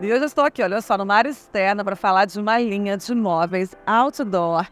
E hoje eu estou aqui, olha só, no mar externa para falar de uma linha de móveis outdoor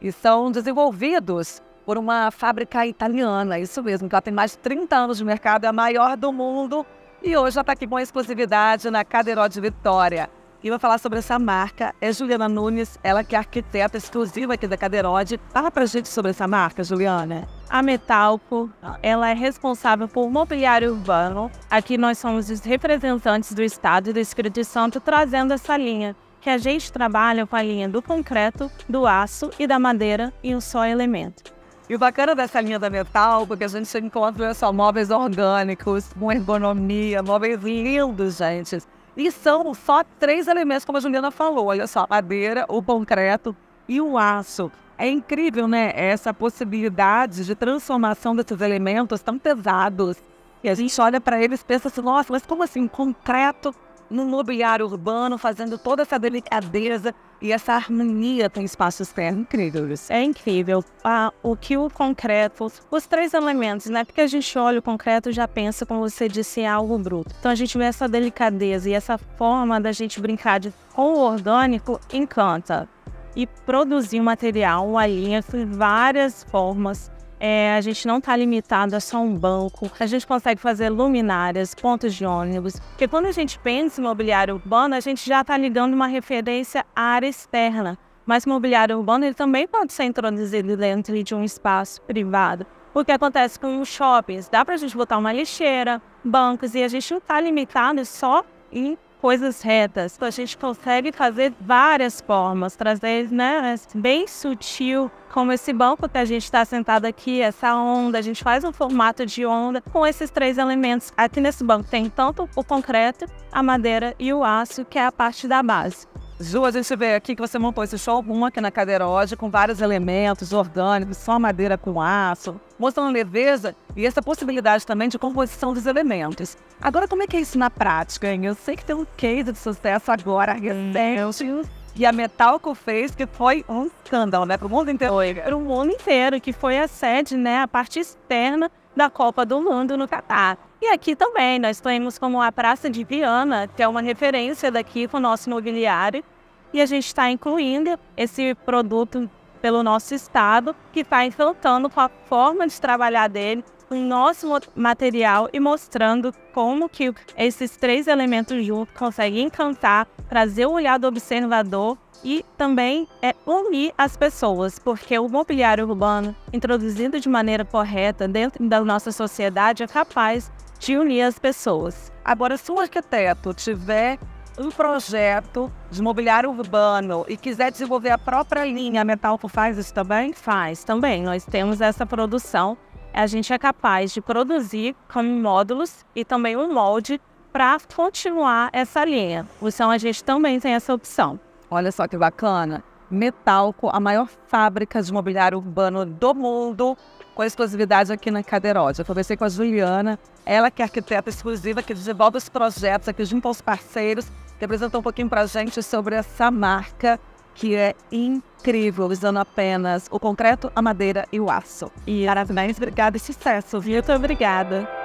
e são desenvolvidos por uma fábrica italiana, isso mesmo, que ela tem mais de 30 anos de mercado, é a maior do mundo e hoje ela está aqui com exclusividade na Cadeiró de Vitória. E vai falar sobre essa marca é Juliana Nunes, ela que é arquiteta exclusiva aqui da Cadeirode. Fala pra gente sobre essa marca, Juliana. A Metalco, ela é responsável por mobiliário urbano. Aqui nós somos os representantes do Estado e do Espírito Santo trazendo essa linha que a gente trabalha com a linha do concreto, do aço e da madeira em um só elemento. E o bacana dessa linha da metal, porque é a gente encontra só móveis orgânicos, com ergonomia, móveis lindos, gente. E são só três elementos, como a Juliana falou, olha só, madeira, o concreto e o aço. É incrível, né, essa possibilidade de transformação desses elementos tão pesados. E a gente olha para eles e pensa assim, nossa, mas como assim, concreto no mobiliário urbano, fazendo toda essa delicadeza e essa harmonia com espaços externo. É incrível É incrível. Ah, o que o concreto, os três elementos, né? Porque a gente olha o concreto e já pensa, como você disse, em algo bruto. Então a gente vê essa delicadeza e essa forma da gente brincar de, com o orgânico encanta. E produzir um material, uma linha, várias formas é, a gente não está limitado a só um banco. A gente consegue fazer luminárias, pontos de ônibus. Porque quando a gente pensa em mobiliário urbano, a gente já está ligando uma referência à área externa. Mas mobiliário urbano ele também pode ser introduzido dentro de um espaço privado. O que acontece com os shoppings? Dá para a gente botar uma lixeira, bancos, e a gente não está limitado só em coisas retas. A gente consegue fazer várias formas, trazer, né, bem sutil como esse banco que a gente está sentado aqui, essa onda, a gente faz um formato de onda com esses três elementos. Aqui nesse banco tem tanto o concreto, a madeira e o aço, que é a parte da base. Ju, a gente vê aqui que você montou esse showroom aqui na cadeira hoje com vários elementos orgânicos, só madeira com aço, mostrando leveza e essa possibilidade também de composição dos elementos. Agora, como é que é isso na prática, hein? Eu sei que tem um case de sucesso agora hum, recente. e a Metalco fez, que foi um escândalo, né? Para o mundo inteiro. Foi. Para o mundo inteiro, que foi a sede, né? A parte externa da Copa do Mundo no Catar. E aqui também, nós temos como a Praça de Viana, que é uma referência daqui com o nosso mobiliário e a gente está incluindo esse produto pelo nosso estado, que está enfrentando com a forma de trabalhar dele, o nosso material e mostrando como que esses três elementos juntos conseguem encantar, trazer o olhar do observador e também é unir as pessoas, porque o mobiliário urbano, introduzido de maneira correta dentro da nossa sociedade, é capaz de unir as pessoas. Agora, se o arquiteto tiver um projeto de mobiliário urbano e quiser desenvolver a própria linha, a Metalpo faz isso também? Faz também. Nós temos essa produção. A gente é capaz de produzir como módulos e também um molde para continuar essa linha. O São a gente também tem essa opção. Olha só que bacana. Metalco, a maior fábrica de mobiliário urbano do mundo, com exclusividade aqui na Cadeirote. Eu conversei com a Juliana, ela que é arquiteta exclusiva, que desenvolve os projetos aqui junto aos parceiros que apresentou um pouquinho para a gente sobre essa marca que é incrível, usando apenas o concreto, a madeira e o aço. E parabéns, obrigada e sucesso. Muito obrigada.